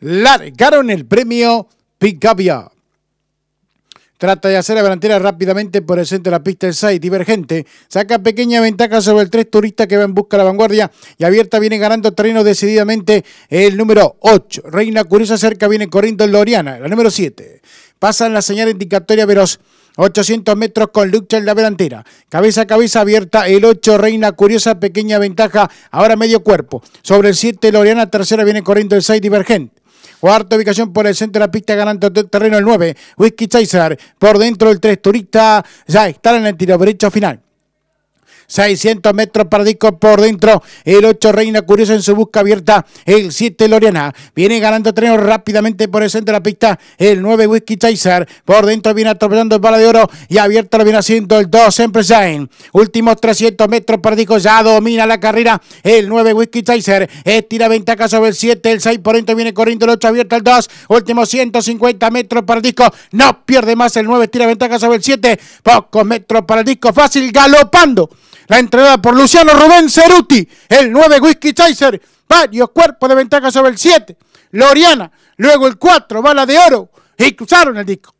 largaron el premio Picapia. Trata de hacer la delantera rápidamente por el centro de la pista del side. Divergente. Saca pequeña ventaja sobre el 3 turista que va en busca de la vanguardia. Y abierta viene ganando terreno decididamente el número 8. Reina Curiosa cerca viene corriendo Loriana. La número 7. Pasan la señal indicatoria veloz. 800 metros con Lucha en la delantera. Cabeza a cabeza abierta, el 8 Reina, curiosa pequeña ventaja, ahora medio cuerpo. Sobre el 7 Loreana, tercera viene corriendo el 6 Divergente. Cuarta ubicación por el centro de la pista, ganando terreno el 9, Whisky Chaser. Por dentro el 3 Turista, ya están en el tiro derecho final. 600 metros para Disco por dentro. El 8 Reina Curiosa en su busca abierta. El 7 Loriana. Viene ganando trenos rápidamente por el centro de la pista. El 9 Whiskey Chaser. Por dentro viene atropellando el bala de oro. Y abierta lo viene haciendo el 2 Empresain. Últimos 300 metros para Disco. Ya domina la carrera. El 9 Whiskey Chaser. Estira ventaja sobre el 7. El 6 por dentro viene corriendo. El 8 abierta el 2. Últimos 150 metros para Disco. No pierde más el 9. Tira ventaja sobre el 7. Pocos metros para el Disco. Fácil galopando. La entrada por Luciano Rubén Ceruti. El 9 Whisky Chaser. Varios cuerpos de ventaja sobre el 7. Loriana. Luego el 4 Bala de Oro. Y cruzaron el disco.